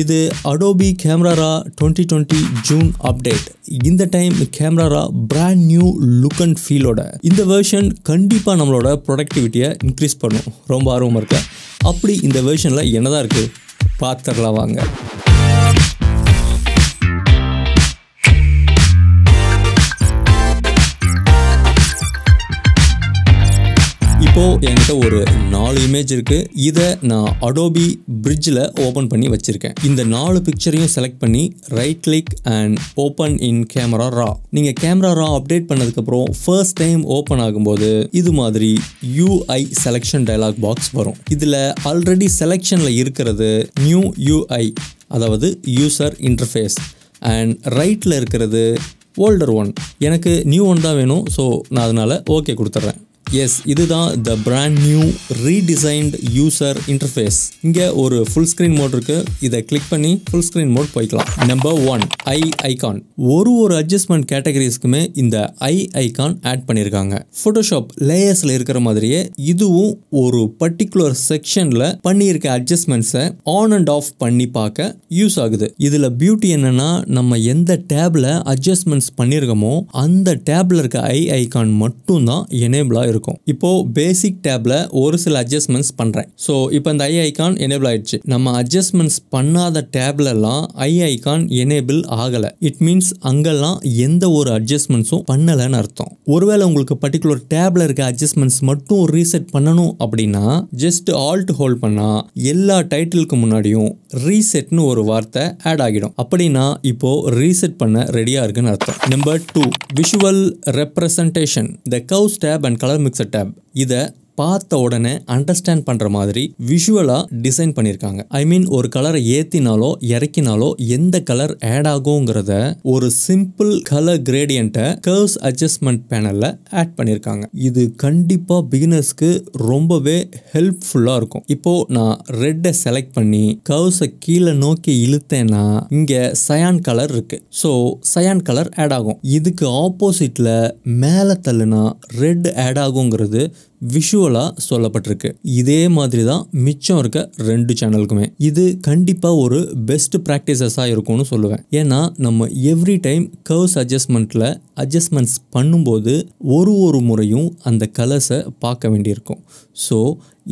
இது Adobe camera twenty twenty June update இந்த time camera brand new look and ஃபீலோட இந்த வேர்ஷன் கண்டிப்பாக நம்மளோட ப்ரொடக்டிவிட்டியை இன்க்ரீஸ் பண்ணும் ரொம்ப ஆர்வமாக இருக்கேன் அப்படி இந்த வேர்ஷனில் என்னதான் இருக்குது பார்த்துடலாம் வாங்க இப்போது என்கிட்ட ஒரு நாலு இமேஜ் இருக்குது இதை நான் அடோபி பிரிட்ஜில் ஓப்பன் பண்ணி வச்சுருக்கேன் இந்த நாலு பிக்சரையும் செலக்ட் பண்ணி right click and open in camera raw நீங்கள் கேமரா ரா அப்டேட் பண்ணதுக்கப்புறம் ஃபர்ஸ்ட் டைம் ஓப்பன் ஆகும்போது இது மாதிரி யூஐ செலெக்ஷன் டைலாக் பாக்ஸ் வரும் இதில் ஆல்ரெடி செலெக்ஷனில் இருக்கிறது நியூ யூஐ அதாவது யூசர் இன்டர்ஃபேஸ் அண்ட் ரைட்டில் இருக்கிறது ஓல்டர் ஒன் எனக்கு நியூ ஒன் தான் வேணும் ஸோ நான் அதனால் ஓகே கொடுத்துட்றேன் எஸ் இதுதான் the brand new redesigned user interface இங்கே ஒரு ஃபுல் ஸ்க்ரீன் மோட் இருக்கு இதை கிளிக் பண்ணி ஃபுல் ஸ்க்ரீன் மோட் போய்க்கலாம் நம்பர் ஒன் ஐ ஐகான் ஒரு ஒரு அட்ஜஸ்ட்மெண்ட் கேட்டகரிஸ்க்குமே இந்த ஐ ஐகான் ஆட் பண்ணியிருக்காங்க ஃபோட்டோஷாப் லேயர்ஸில் இருக்கிற மாதிரியே இதுவும் ஒரு பர்டிகுலர் செக்ஷனில் பண்ணியிருக்க அட்ஜஸ்ட்மெண்ட்ஸை ஆன் அண்ட் ஆஃப் பண்ணி பார்க்க யூஸ் ஆகுது இதில் பியூட்டி என்னன்னா நம்ம எந்த டேபில் அட்ஜஸ்ட்மெண்ட்ஸ் பண்ணியிருக்கோமோ அந்த டேபில் இருக்க ஐ ஐகான் மட்டும்தான் எனேபிளாக இருக்கும் இருக்கும் இப்போ பேசிக் டேப்ல ஒரு சில அட்ஜஸ்ட்மெண்ட்ஸ் பண்ணுறேன் ஸோ இப்போ இந்த ஐ ஐகான் எனேபிள் ஆயிடுச்சு நம்ம அட்ஜஸ்ட்மெண்ட்ஸ் பண்ணாத எல்லாம் ஐ ஐகான் எனேபிள் ஆகலை இட் மீன்ஸ் அங்கெல்லாம் எந்த ஒரு அட்ஜஸ்ட்மெண்ட்ஸும் பண்ணலைன்னு அர்த்தம் ஒருவேளை உங்களுக்கு பர்டிகுலர் டேப்ல இருக்க அட்ஜஸ்ட்மெண்ட்ஸ் மட்டும் ரீசெட் பண்ணணும் அப்படின்னா ஜஸ்ட் ஆல்ட் ஹோல்ட் பண்ணால் எல்லா டைட்டிலுக்கு முன்னாடியும் ரீசெட்னு ஒரு வார்த்தை ஆட் ஆகிடும் அப்படின்னா இப்போது ரீசெட் பண்ண ரெடியாக இருக்குன்னு அர்த்தம் number two visual representation the curves tab and colour mixer tab இதை பார்த்த உடனே அண்டர்ஸ்டாண்ட் பண்ணுற மாதிரி விஷுவலாக டிசைன் பண்ணியிருக்காங்க ஐ மீன் ஒரு கலரை ஏற்றினாலோ இறக்கினாலோ எந்த கலர் ஆட் ஆகுங்கிறத ஒரு சிம்பிள் கலர் கிரேடியண்ட்டை கர்வ்ஸ் அட்ஜஸ்ட்மெண்ட் பேனலில் ஆட் பண்ணியிருக்காங்க இது கண்டிப்பாக பிகினர்ஸ்க்கு ரொம்பவே ஹெல்ப்ஃபுல்லாக இருக்கும் இப்போது நான் ரெட்டை செலக்ட் பண்ணி கர்வ்ஸை கீழே நோக்கி இழுத்தேன்னா இங்கே சயான் கலர் இருக்குது ஸோ சயான் கலர் ஆட் ஆகும் இதுக்கு ஆப்போசிட்டில் மேலே தள்ளுனா ரெட் ஆட் ஆகுங்கிறது விஷுவலாக சொல்லப்பட்டிருக்கு இதே மாதிரி தான் மிச்சம் இருக்க ரெண்டு சேனலுக்குமே இது கண்டிப்பாக ஒரு பெஸ்ட் ப்ராக்டிசஸாக இருக்கும்னு சொல்லுவேன் ஏன்னா நம்ம எவ்ரி டைம் கர்வ்ஸ் அட்ஜஸ்ட்மெண்ட்டில் அட்ஜஸ்ட்மெண்ட்ஸ் பண்ணும்போது ஒரு ஒரு முறையும் அந்த கலர்ஸை பார்க்க வேண்டியிருக்கும் ஸோ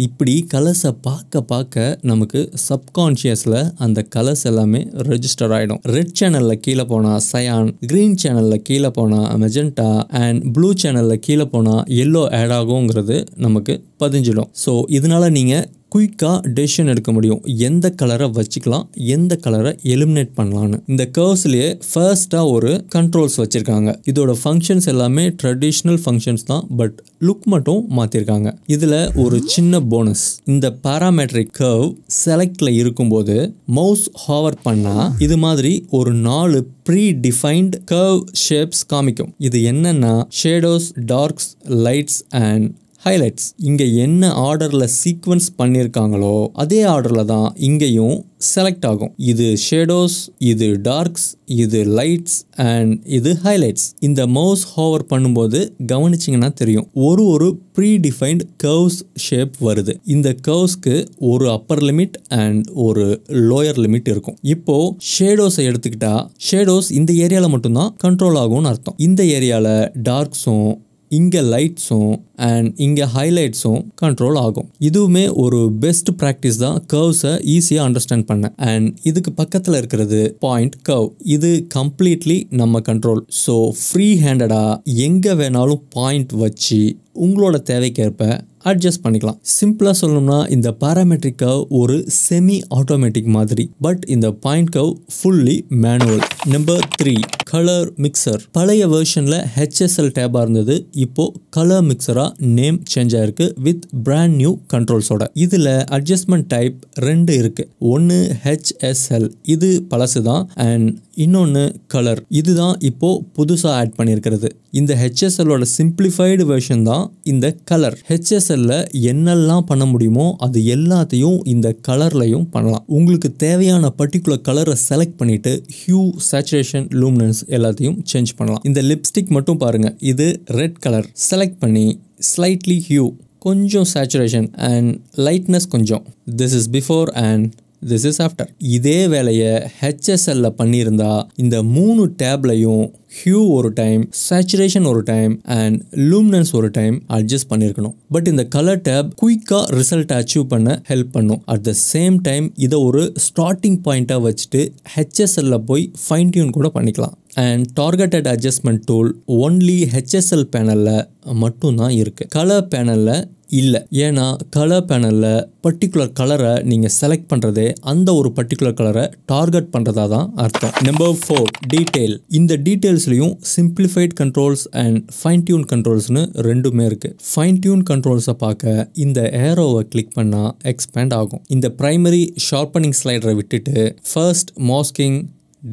இப்படி கலர்ஸை பார்க்க பார்க்க நமக்கு சப்கான்ஷியஸில் அந்த கலர்ஸ் எல்லாமே ரெஜிஸ்டர் ஆகிடும் ரெட் சேனலில் கீழே போனால் சயான் க்ரீன் சேனலில் கீழே போனால் மெஜெண்டா அண்ட் ப்ளூ சேனலில் கீழே போனால் எல்லோ ஆட் ஆகுங்கிறது நமக்கு பதிஞ்சிடும் ஸோ இதனால் நீங்கள் குயிக்காக டெசிஷன் எடுக்க முடியும் எந்த கலரை வச்சுக்கலாம் எந்த கலரை எலிமினேட் பண்ணலான்னு இந்த கர்வ்ஸ்லேயே ஃபர்ஸ்ட்டாக ஒரு கண்ட்ரோல்ஸ் வச்சுருக்காங்க இதோட ஃபங்க்ஷன்ஸ் எல்லாமே ட்ரெடிஷ்னல் ஃபங்க்ஷன்ஸ் தான் பட் லுக் மட்டும் மாற்றிருக்காங்க இதில் ஒரு சின்ன போனஸ் இந்த பேராமெட்ரிக் கர்வ் செலக்டில் இருக்கும்போது மவுஸ் ஹாவர் பண்ணால் இது மாதிரி ஒரு நாலு ப்ரீ டிஃபைன்ட் கர்வ் ஷேப்ஸ் காமிக்கும் இது என்னென்னா shadows darks lights and highlights இங்கே என்ன ஆர்டரில் சீக்வன்ஸ் பண்ணியிருக்காங்களோ அதே ஆர்டரில் தான் இங்கேயும் செலக்ட் ஆகும் இது ஷேடோஸ் இது டார்க்ஸ் இது லைட்ஸ் அண்ட் இது ஹைலைட்ஸ் இந்த மவுஸ் ஹோவர் பண்ணும்போது கவனிச்சிங்கன்னா தெரியும் ஒரு ஒரு ப்ரீ டிஃபைன்ட் கர்வ்ஸ் ஷேப் வருது இந்த கர்வ்ஸ்க்கு ஒரு அப்பர் லிமிட் அண்ட் ஒரு லோயர் லிமிட் இருக்கும் இப்போ ஷேடோஸை எடுத்துக்கிட்டா ஷேடோஸ் இந்த ஏரியாவில் மட்டும்தான் கண்ட்ரோல் ஆகும்னு அர்த்தம் இந்த ஏரியாவில் டார்க்ஸும் இங்கே லைட்ஸும் அண்ட் இங்கே ஹைலைட்ஸும் கண்ட்ரோல் ஆகும் இதுவுமே ஒரு பெஸ்ட் ப்ராக்டிஸ் தான் கர்வ்ஸை ஈஸியாக அண்டர்ஸ்டாண்ட் பண்ணேன் அண்ட் இதுக்கு பக்கத்தில் இருக்கிறது பாயிண்ட் கர்வ் இது கம்ப்ளீட்லி நம்ம கண்ட்ரோல் ஸோ ஃப்ரீ ஹேண்டடாக எங்கே வேணாலும் பாயிண்ட் வச்சு உங்களோட தேவைக்கேற்ப அட்ஜஸ்ட் பண்ணிக்கலாம் சிம்பிளாக சொல்லணும்னா இந்த பேராமெட்ரிக் கவ் ஒரு செமி ஆட்டோமேட்டிக் மாதிரி பட் இந்த point curve fully manual number three colour mixer பழைய வேர்ஷனில் ஹெச்எஸ்எல் டேபாக இருந்தது இப்போது கலர் மிக்சராக நேம் சேஞ்ச் ஆயிருக்கு வித் பிராண்ட் நியூ கண்ட்ரோல்ஸோட இதில் அட்ஜஸ்ட்மெண்ட் டைப் ரெண்டு இருக்குது ஒன்று ஹெச்எஸ்எல் இது பழசு தான் அண்ட் இன்னொன்று கலர் இதுதான் இப்போது புதுசாக ஆட் பண்ணியிருக்கிறது இந்த ஹெச்எஸ்எல்லோட சிம்பிளிஃபைடு வேர்ஷன் தான் இந்த கலர் ஹெச்எஸ் லேசரில் என்னெல்லாம் பண்ண முடியுமோ அது எல்லாத்தையும் இந்த கலர்லையும் பண்ணலாம் உங்களுக்கு தேவையான பர்டிகுலர் கலரை செலக்ட் பண்ணிவிட்டு ஹியூ சேச்சுரேஷன் லூம்னன்ஸ் எல்லாத்தையும் சேஞ்ச் பண்ணலாம் இந்த லிப்ஸ்டிக் மட்டும் பாருங்கள் இது ரெட் கலர் செலக்ட் பண்ணி ஸ்லைட்லி ஹியூ கொஞ்சம் சேச்சுரேஷன் அண்ட் லைட்னஸ் கொஞ்சம் this is before and this is after இதே வேலையை ஹெச்எஸ்எல்ல பண்ணியிருந்தா இந்த மூணு டேப்லையும் ஹியூ ஒரு டைம் சேச்சுரேஷன் ஒரு டைம் அண்ட் லூம்னன்ஸ் ஒரு டைம் அட்ஜஸ்ட் பண்ணியிருக்கணும் பட் இந்த கலர் டேப் குயிக்காக ரிசல்ட் அச்சீவ் பண்ண ஹெல்ப் பண்ணும் அட் த சேம் டைம் இதை ஒரு ஸ்டார்டிங் பாயிண்ட்டாக வச்சுட்டு ஹெச்எஸ்எல்ல போய் ஃபைன் டியூன் கூட பண்ணிக்கலாம் and targeted adjustment tool only HSL பேனலில் மட்டும்தான் இருக்குது கலர் பேனலில் இல்லை ஏன்னா கலர் பேனலில் பர்டிகுலர் கலரை நீங்கள் செலக்ட் பண்ணுறதே அந்த ஒரு பர்டிகுலர் கலரை டார்கெட் பண்ணுறதா தான் அர்த்தம் நம்பர் ஃபோர் டீட்டெயில் இந்த டீட்டெயில் மெட்டீரியல்ஸ்லையும் simplified controls and fine tune கண்ட்ரோல்ஸ்னு ரெண்டுமே இருக்குது ஃபைன் டியூன் கண்ட்ரோல்ஸை பார்க்க இந்த ஏரோவை கிளிக் பண்ணால் எக்ஸ்பேண்ட் ஆகும் இந்த ப்ரைமரி ஷார்ப்பனிங் ஸ்லைடரை விட்டுட்டு first masking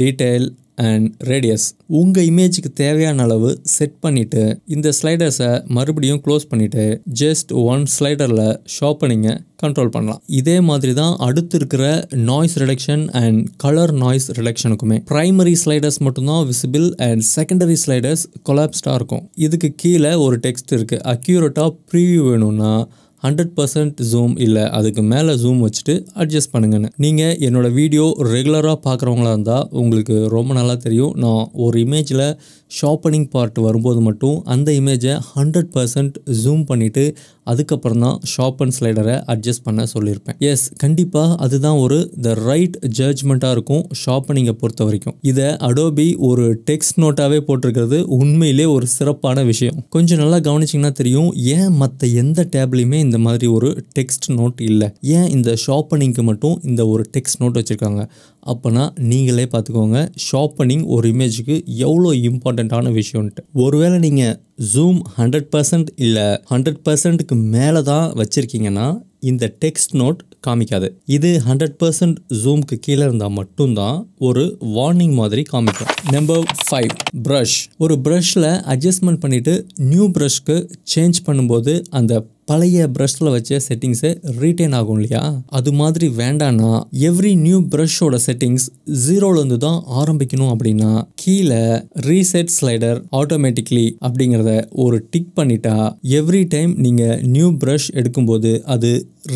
detail and radius உங்கள் இமேஜுக்கு தேவையான அளவு செட் பண்ணிவிட்டு இந்த ஸ்லைடர்ஸை மறுபடியும் க்ளோஸ் பண்ணிவிட்டு ஜஸ்ட் ஒன் ஸ்லைடரில் ஷார்ப்பனிங்கை கண்ட்ரோல் பண்ணலாம் இதே மாதிரி தான் அடுத்து இருக்கிற noise reduction and colour noise ரிடக்ஷனுக்குமே ப்ரைமரி ஸ்லைடர்ஸ் மட்டும்தான் விசிபிள் அண்ட் செகண்டரி ஸ்லைடர்ஸ் கொலாப்ஸ்டாக இருக்கும் இதுக்கு கீழே ஒரு டெக்ஸ்ட் இருக்குது அக்யூரேட்டாக ப்ரீவியூ வேணும்னா ஹண்ட்ரட் பர்சன்ட் ஜூம் இல்லை அதுக்கு மேலே ஜூம் வச்சுட்டு அட்ஜஸ்ட் பண்ணுங்கன்னு நீங்கள் என்னோட வீடியோ ரெகுலராக பார்க்குறவங்களா இருந்தால் உங்களுக்கு ரொம்ப நல்லா தெரியும் நான் ஒரு இமேஜில் ஷார்ப்பனிங் பார்ட் வரும்போது மட்டும் அந்த இமேஜை ஹண்ட்ரட் பர்சன்ட் ஜூம் பண்ணிவிட்டு அதுக்கப்புறம் தான் ஷாப் அண்ட் ஸ்லைடரை அட்ஜஸ்ட் பண்ண சொல்லியிருப்பேன் எஸ் கண்டிப்பாக அதுதான் ஒரு த ரைட் ஜட்ஜ்மெண்ட்டாக இருக்கும் ஷாப்பனிங்கை பொறுத்த வரைக்கும் இதை அடோபி ஒரு டெக்ஸ்ட் நோட்டாகவே போட்டிருக்கிறது உண்மையிலே ஒரு சிறப்பான விஷயம் கொஞ்சம் நல்லா கவனிச்சிங்கன்னா தெரியும் ஏன் மற்ற எந்த டேப்லையுமே இந்த மாதிரி ஒரு டெக்ஸ்ட் நோட் இல்லை ஏன் இந்த ஷாப்பனிங்க்கு மட்டும் இந்த ஒரு டெக்ஸ்ட் நோட் வச்சுருக்காங்க அப்போனா நீங்களே பார்த்துக்கோங்க ஷார்ப்பனிங் ஒரு இமேஜுக்கு எவ்வளோ இம்பார்ட்டண்ட்டான விஷயம்ன்ட்டு ஒருவேளை நீங்கள் ஜூம் ஹண்ட்ரட் பர்சன்ட் இல்லை ஹண்ட்ரட் பர்சன்ட்டுக்கு மேலே தான் வச்சுருக்கீங்கன்னா இந்த டெக்ஸ்ட் நோட் காமிக்காது இது ஹண்ட்ரட் பர்சன்ட் ஜூம்க்கு கீழே இருந்தால் மட்டும்தான் ஒரு வார்னிங் மாதிரி காமிக்கும் நம்பர் ஃபைவ் ப்ரஷ் ஒரு ப்ரஷில் அட்ஜஸ்ட்மெண்ட் பண்ணிவிட்டு நியூ ப்ரஷ்க்கு சேஞ்ச் பண்ணும்போது அந்த பழைய ப்ரஷில் வச்ச செட்டிங்ஸை ரீட்டைன் ஆகும் இல்லையா அது மாதிரி வேண்டாம்னா எவ்ரி நியூ ப்ரஷோட செட்டிங்ஸ் ஜீரோலேருந்து தான் ஆரம்பிக்கணும் அப்படின்னா கீழே ரீசெட் ஸ்லைடர் ஆட்டோமேட்டிக்லி அப்படிங்கிறத ஒரு டிக் பண்ணிட்டா எவ்ரி டைம் நீங்கள் நியூ ப்ரஷ் எடுக்கும்போது அது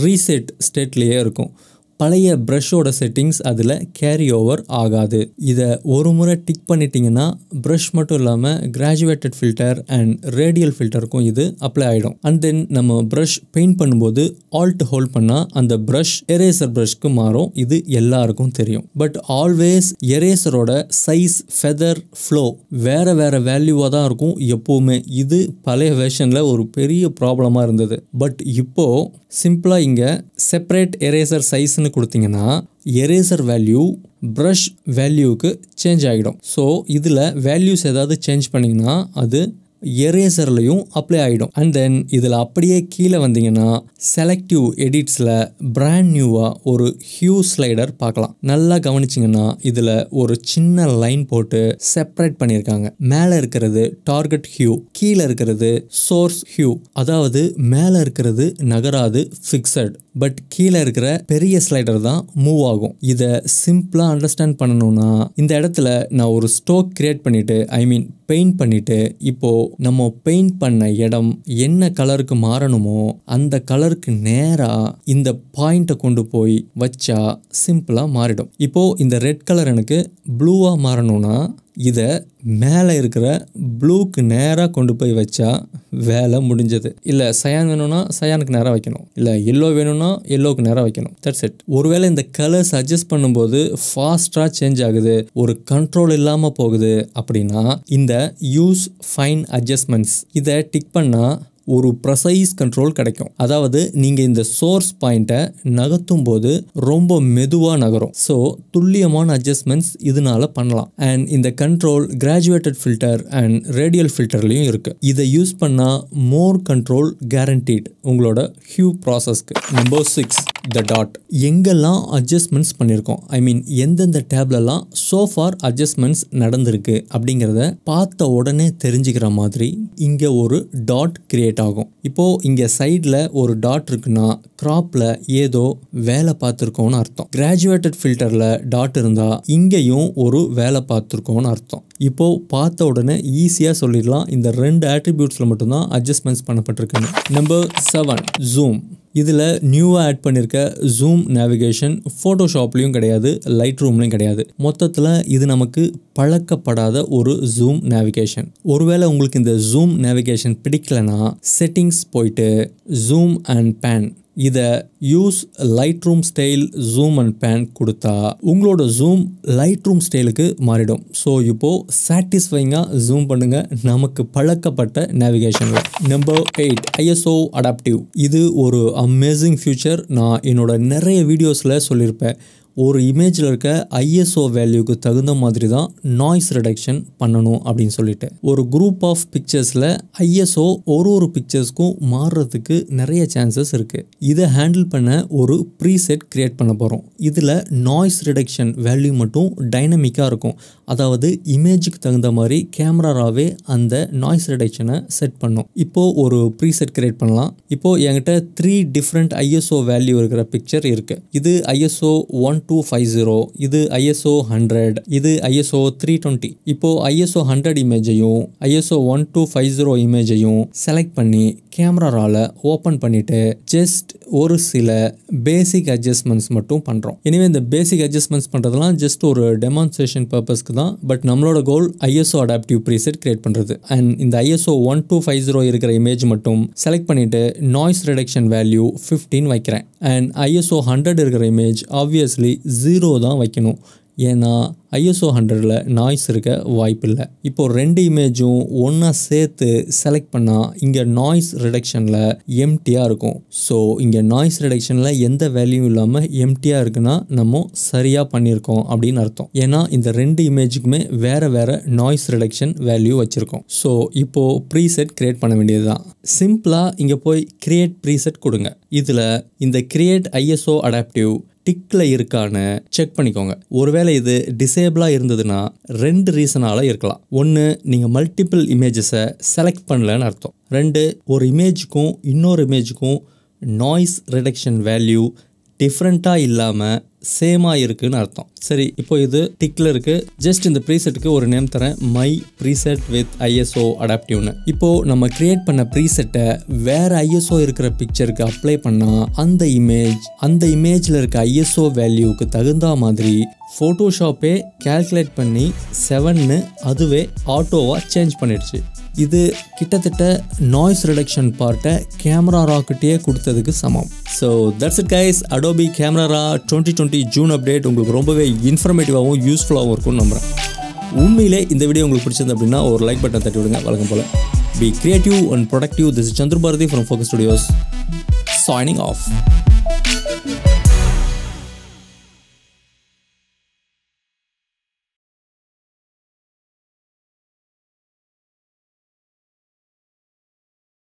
ரீசெட் ஸ்டேட்லேயே இருக்கும் பழைய ப்ரஷ்ஷோட செட்டிங்ஸ் அதில் கேரி ஓவர் ஆகாது இதை ஒரு முறை டிக் பண்ணிட்டீங்கன்னா ப்ரஷ் மட்டும் இல்லாமல் கிராஜுவேட்டட் ஃபில்டர் அண்ட் ரேடியல் ஃபில்டருக்கும் இது அப்ளை ஆகிடும் அண்ட் தென் நம்ம ப்ரஷ் பெயிண்ட் பண்ணும்போது ஆல்ட் ஹோல்ட் பண்ணால் அந்த ப்ரஷ் எரேசர் ப்ரஷ்க்கு மாறும் இது எல்லாருக்கும் தெரியும் பட் ஆல்வேஸ் எரேசரோட சைஸ் ஃபெதர் ஃப்ளோ வேற வேற வேல்யூவாக தான் இருக்கும் எப்போவுமே இது பழைய வெர்ஷனில் ஒரு பெரிய ப்ராப்ளமாக இருந்தது பட் இப்போது சிம்பிளாக இங்கே செப்பரேட் எரேசர் சைஸ்னு பண்ணி கொடுத்தீங்கன்னா எரேசர் வேல்யூ ப்ரஷ் வேல்யூவுக்கு சேஞ்ச் ஆகிடும் ஸோ இதில் வேல்யூஸ் ஏதாவது சேஞ்ச் பண்ணிங்கன்னா அது எரேசர்லையும் அப்ளை ஆகிடும் அண்ட் தென் இதில் அப்படியே கீழே வந்தீங்கன்னா செலக்டிவ் எடிட்ஸில் பிராண்ட் நியூவாக ஒரு ஹியூ ஸ்லைடர் பார்க்கலாம் நல்லா கவனிச்சிங்கன்னா இதில் ஒரு சின்ன லைன் போட்டு செப்பரேட் பண்ணியிருக்காங்க மேலே இருக்கிறது டார்கெட் ஹியூ கீழே இருக்கிறது சோர்ஸ் ஹியூ அதாவது மேலே இருக்கிறது நகராது ஃபிக்ஸட் பட் கீழே இருக்கிற பெரிய ஸ்லைடர் தான் மூவ் ஆகும் இதை சிம்பிளாக அண்டர்ஸ்டாண்ட் பண்ணணும்னா இந்த இடத்துல நான் ஒரு ஸ்டோக் கிரியேட் பண்ணிவிட்டு ஐ மீன் பெயிண்ட் பண்ணிவிட்டு இப்போது நம்ம பெயிண்ட் பண்ண இடம் என்ன கலருக்கு மாறணுமோ அந்த கலருக்கு நேராக இந்த பாயிண்ட்டை கொண்டு போய் வச்சா சிம்பிளாக மாறிடும் இப்போது இந்த ரெட் கலர் எனக்கு ப்ளூவாக மாறணும்னா இதை மேலே இருக்கிற ப்ளூக்கு நேராக கொண்டு போய் வச்சா வேலை முடிஞ்சது இல்லை சயான் வேணும்னா சயானுக்கு நேராக வைக்கணும் இல்லை எல்லோ வேணும்னா எல்லோவுக்கு நேராக வைக்கணும் தட்ஸ் இட் ஒருவேளை இந்த கலர்ஸ் அட்ஜஸ்ட் பண்ணும்போது ஃபாஸ்ட்டாக சேஞ்ச் ஆகுது ஒரு கண்ட்ரோல் இல்லாமல் போகுது அப்படின்னா இந்த யூஸ் ஃபைன் அட்ஜஸ்ட்மெண்ட்ஸ் இதை டிக் பண்ணால் ஒரு ப்ரசைஸ் கண்ட்ரோல் கிடைக்கும் அதாவது நீங்கள் இந்த சோர்ஸ் பாயிண்ட்டை நகர்த்தும் போது ரொம்ப மெதுவாக நகரும் ஸோ துல்லியமான அட்ஜஸ்ட்மெண்ட்ஸ் இதனால பண்ணலாம் அண்ட் இந்த control graduated filter and radial ஃபில்டர்லையும் இருக்குது இதை யூஸ் பண்ணால் மோர் கண்ட்ரோல் கேரண்டீட் உங்களோட ஹியூ ப்ராசஸ்க்கு நம்பர் சிக்ஸ் த டாட் எங்கெல்லாம் அட்ஜஸ்ட்மெண்ட்ஸ் பண்ணியிருக்கோம் ஐ மீன் எந்தெந்த டேப்லலாம் சோஃபார் அட்ஜஸ்ட்மெண்ட்ஸ் நடந்திருக்கு அப்படிங்கிறத பார்த்த உடனே தெரிஞ்சுக்கிற மாதிரி இங்கே ஒரு டாட் கிரியேட் ஆகும் இப்போது இங்கே சைடில் ஒரு டாட் இருக்குன்னா க்ராப்பில் ஏதோ வேலை பார்த்துருக்கோன்னு அர்த்தம் கிராஜுவேட்டட் ஃபில்டரில் டாட் இருந்தால் இங்கேயும் ஒரு வேலை பார்த்துருக்கோன்னு அர்த்தம் இப்போது பார்த்த உடனே ஈஸியாக சொல்லிடலாம் இந்த ரெண்டு ஆட்ரிபியூட்ஸில் மட்டும்தான் அட்ஜஸ்ட்மெண்ட்ஸ் பண்ணப்பட்டிருக்குன்னு நம்பர் செவன் ஜூம் இதில் நியூவாக ஆட் பண்ணியிருக்க ஜூம் நேவிகேஷன் ஃபோட்டோஷாப்லேயும் கிடையாது லைட் ரூம்லேயும் கிடையாது மொத்தத்தில் இது நமக்கு பழக்கப்படாத ஒரு ஜூம் நேவிகேஷன் ஒருவேளை உங்களுக்கு இந்த ஜூம் நேவிகேஷன் பிடிக்கலனா செட்டிங்ஸ் போயிட்டு ஜூம் அண்ட் பேன் இதை use Lightroom style zoom and pan கொடுத்தா உங்களோட ஜூம் லைட் ரூம் ஸ்டைலுக்கு மாறிடும் ஸோ இப்போது சாட்டிஸ்ஃபைங்காக ஜூம் பண்ணுங்கள் நமக்கு பழக்கப்பட்ட நேவிகேஷனில் நம்பர் எயிட் ஐஎஸ்ஓ அடாப்டிவ் இது ஒரு அமேசிங் ஃபியூச்சர் நான் என்னோட நிறைய வீடியோஸில் சொல்லியிருப்பேன் ஒரு இமேஜில் இருக்க ஐஎஸ்ஓ வேல்யூக்கு தகுந்த மாதிரி தான் நாய்ஸ் ரிடக்ஷன் பண்ணணும் அப்படின்னு சொல்லிட்டு ஒரு குரூப் ஆஃப் பிக்சர்ஸில் ஐஎஸ்ஓ ஒரு ஒரு பிக்சர்ஸ்க்கும் மாறுறதுக்கு நிறைய சான்சஸ் இருக்குது இதை ஹேண்டில் பண்ண ஒரு ப்ரீசெட் க்ரியேட் பண்ண போகிறோம் இதில் நாய்ஸ் ரிடக்ஷன் வேல்யூ மட்டும் டைனமிக்காக இருக்கும் அதாவது இமேஜுக்கு தகுந்த மாதிரி கேமராவே அந்த நாய்ஸ் ரிடக்ஷனை செட் பண்ணும் இப்போது ஒரு ப்ரீசெட் க்ரியேட் பண்ணலாம் இப்போது என்கிட்ட த்ரீ டிஃப்ரெண்ட் ஐஎஸ்ஓ வேல்யூ இருக்கிற பிக்சர் இருக்குது இது ISO one two five zero இது ஐஎஸ்ஓ ஹண்ட்ரட் இது ஐஎஸ்ஓ த்ரீ டுவெண்ட்டி இப்போது ஐஎஸ்ஓ ஹண்ட்ரட் இமேஜையும் ISO one two five zero இமேஜையும் செலக்ட் பண்ணி கேமராவில் ஓப்பன் பண்ணிவிட்டு ஜஸ்ட் ஒரு சில பேசிக் அட்ஜஸ்ட்மெண்ட்ஸ் மட்டும் பண்ணுறோம் எனவே இந்த பேசிக் அட்ஜஸ்ட்மெண்ட்ஸ் பண்ணுறதுலாம் ஜஸ்ட் ஒரு டெமான்ஸ்ட்ரேஷன் பர்பஸ்க்கு தான் பட் நம்மளோட goal ISO adaptive preset create பண்ணுறது அண்ட் இந்த ISO one two five zero இருக்கிற இமேஜ் மட்டும் செலக்ட் பண்ணிவிட்டு நாய்ஸ் ரிடக்ஷன் வேல்யூ ஃபிஃப்டீன் வைக்கிறேன் அண்ட் ஐஎஸ்ஓ ஹண்ட்ரட் இருக்கிற இமேஜ் ஆப்வியஸ்லி ஜீரோ தான் வைக்கணும் ஏன்னா ஐஎஸ்ஓ ஹண்ட்ரடில் நாய்ஸ் இருக்க வாய்ப்பில்லை இப்போது ரெண்டு இமேஜும் ஒன்றா சேர்த்து செலக்ட் பண்ணால் இங்கே நாய்ஸ் ரிடக்ஷனில் எம்டியாக இருக்கும் ஸோ இங்கே நாய்ஸ் ரிடக்ஷனில் எந்த வேல்யூ இல்லாமல் எம்டியாக இருக்குன்னா நம்ம சரியாக பண்ணியிருக்கோம் அப்படின்னு அர்த்தம் ஏன்னா இந்த ரெண்டு இமேஜுக்குமே வேறு வேறு நாய்ஸ் ரிடக்ஷன் வேல்யூ வச்சுருக்கோம் ஸோ இப்போது ப்ரீசெட் க்ரியேட் பண்ண வேண்டியது தான் சிம்பிளாக இங்கே போய் க்ரியேட் ப்ரீசெட் கொடுங்க இதில் இந்த க்ரியேட் ஐஎஸ்ஓ அடாப்டிவ் டிக்கில் இருக்கான்னு செக் பண்ணிக்கோங்க ஒருவேளை இது டிசேபிளாக இருந்ததுன்னா ரெண்டு ரீசனால் இருக்கலாம் ஒன்று நீங்கள் மல்டிபிள் இமேஜஸை செலக்ட் பண்ணலன்னு அர்த்தம் ரெண்டு ஒரு இமேஜுக்கும் இன்னொரு இமேஜுக்கும் நாய்ஸ் ரிடக்ஷன் வேல்யூ டிஃப்ரெண்ட்டாக இல்லாமல் சேமாக இருக்குதுன்னு அர்த்தம் சரி இப்போ இது டிக்கில் இருக்குது ஜஸ்ட் இந்த ப்ரீசெட்டுக்கு ஒரு நேம் தரேன் மை ப்ரீசெட் வித் ஐஎஸ்ஓ அடாப்டிவ்னு இப்போது நம்ம க்ரியேட் பண்ண ப்ரீசெட்டை வேறு ஐஎஸ்ஓ இருக்கிற பிக்சருக்கு அப்ளை பண்ணால் அந்த இமேஜ் அந்த இமேஜில் இருக்க ஐஎஸ்ஓ வேல்யூவுக்கு தகுந்த மாதிரி ஃபோட்டோஷாப்பே கேல்குலேட் பண்ணி செவன்னு அதுவே ஆட்டோவாக சேஞ்ச் பண்ணிடுச்சு இது கிட்டத்தட்ட நாய்ஸ் ரிடக்ஷன் பார்ட்டை கேமரா ராக்கிட்டே கொடுத்ததுக்கு சமம் so that's it guys Adobe camera twenty twenty June update உங்களுக்கு ரொம்பவே இன்ஃபர்மேட்டிவாகவும் யூஸ்ஃபுல்லாகவும் இருக்கும்னு நம்புகிறேன் உண்மையிலே இந்த வீடியோ உங்களுக்கு பிடிச்சது அப்படின்னா ஒரு லைக் பட்டன் தட்டி விடுங்க வழக்கம் போல் be creative and productive this Chandrabharathi from Focus Studios signing of